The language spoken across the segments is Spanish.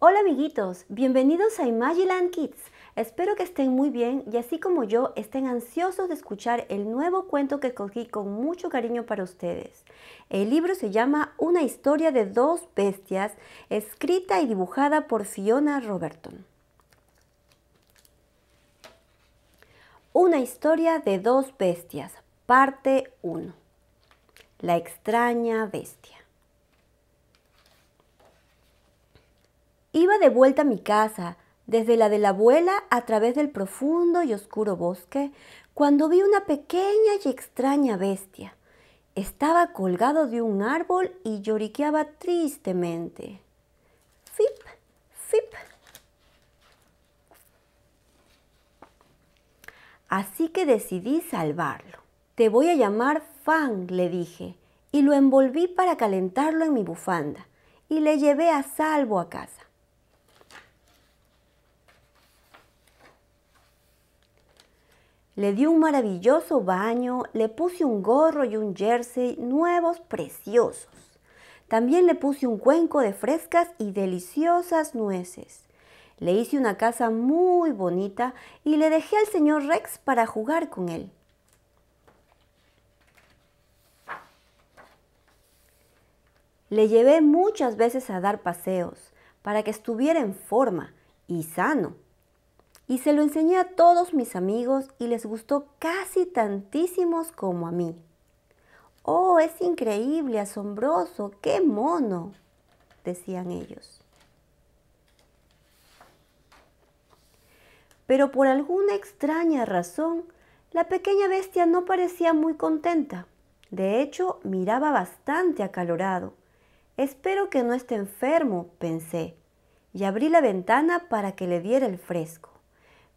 Hola amiguitos, bienvenidos a Imagiland Kids. Espero que estén muy bien y así como yo estén ansiosos de escuchar el nuevo cuento que cogí con mucho cariño para ustedes. El libro se llama Una historia de dos bestias, escrita y dibujada por Fiona Roberton. Una historia de dos bestias, parte 1. La extraña bestia. Iba de vuelta a mi casa, desde la de la abuela a través del profundo y oscuro bosque, cuando vi una pequeña y extraña bestia. Estaba colgado de un árbol y lloriqueaba tristemente. Así que decidí salvarlo. Te voy a llamar Fan, le dije, y lo envolví para calentarlo en mi bufanda, y le llevé a salvo a casa. Le di un maravilloso baño, le puse un gorro y un jersey nuevos preciosos. También le puse un cuenco de frescas y deliciosas nueces. Le hice una casa muy bonita y le dejé al señor Rex para jugar con él. Le llevé muchas veces a dar paseos para que estuviera en forma y sano y se lo enseñé a todos mis amigos y les gustó casi tantísimos como a mí. ¡Oh, es increíble, asombroso, qué mono! decían ellos. Pero por alguna extraña razón, la pequeña bestia no parecía muy contenta. De hecho, miraba bastante acalorado. Espero que no esté enfermo, pensé, y abrí la ventana para que le diera el fresco.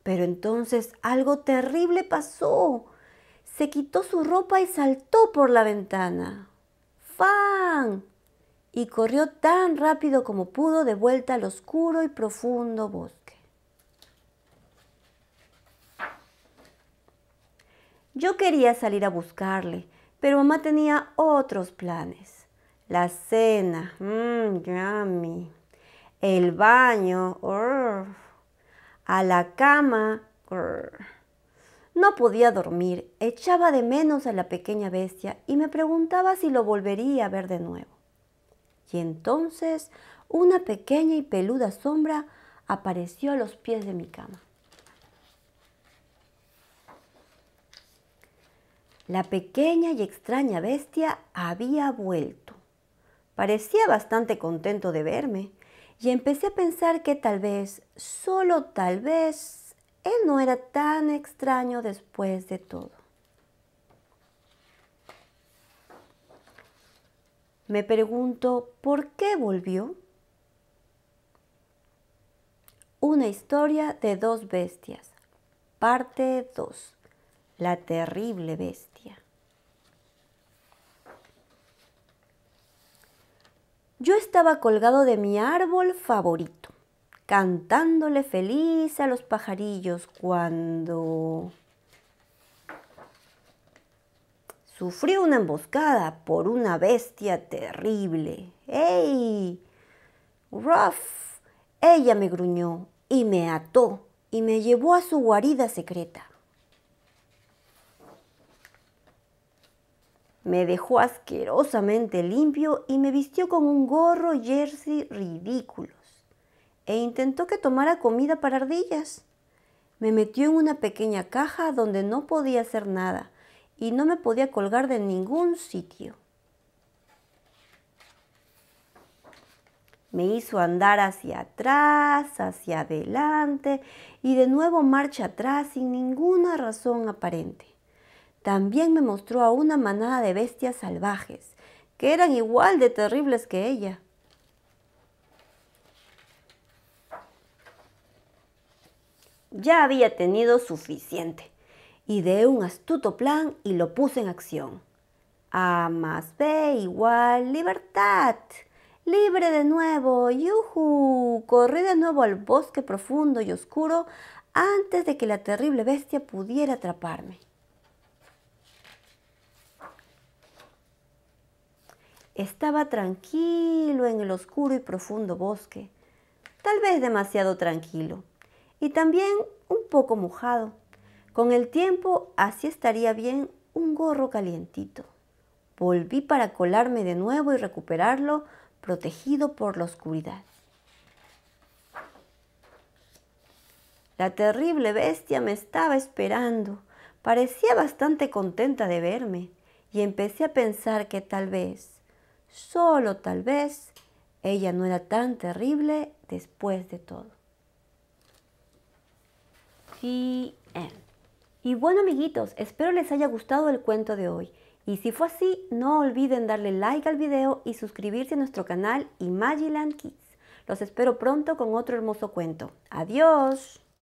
Pero entonces algo terrible pasó. Se quitó su ropa y saltó por la ventana. ¡Fan! Y corrió tan rápido como pudo de vuelta al oscuro y profundo bosque. Yo quería salir a buscarle, pero mamá tenía otros planes. La cena, mmm, yummy. El baño, a la cama. No podía dormir, echaba de menos a la pequeña bestia y me preguntaba si lo volvería a ver de nuevo. Y entonces una pequeña y peluda sombra apareció a los pies de mi cama. La pequeña y extraña bestia había vuelto. Parecía bastante contento de verme y empecé a pensar que tal vez, solo tal vez, él no era tan extraño después de todo. Me pregunto, ¿por qué volvió? Una historia de dos bestias. Parte 2. La terrible bestia. Yo estaba colgado de mi árbol favorito, cantándole feliz a los pajarillos cuando... Sufrí una emboscada por una bestia terrible. ¡Ey! ¡Ruff! Ella me gruñó y me ató y me llevó a su guarida secreta. Me dejó asquerosamente limpio y me vistió con un gorro jersey ridículos. E intentó que tomara comida para ardillas. Me metió en una pequeña caja donde no podía hacer nada y no me podía colgar de ningún sitio. Me hizo andar hacia atrás, hacia adelante y de nuevo marcha atrás sin ninguna razón aparente también me mostró a una manada de bestias salvajes, que eran igual de terribles que ella. Ya había tenido suficiente. Ideé un astuto plan y lo puse en acción. A más B igual libertad. Libre de nuevo, yuju. Corrí de nuevo al bosque profundo y oscuro antes de que la terrible bestia pudiera atraparme. Estaba tranquilo en el oscuro y profundo bosque, tal vez demasiado tranquilo, y también un poco mojado. Con el tiempo así estaría bien un gorro calientito. Volví para colarme de nuevo y recuperarlo protegido por la oscuridad. La terrible bestia me estaba esperando. Parecía bastante contenta de verme y empecé a pensar que tal vez Solo tal vez ella no era tan terrible después de todo. Em. Y, bueno amiguitos, espero les haya gustado el cuento de hoy. Y si fue así, no olviden darle like al video y suscribirse a nuestro canal Imagiland Kids. Los espero pronto con otro hermoso cuento. ¡Adiós!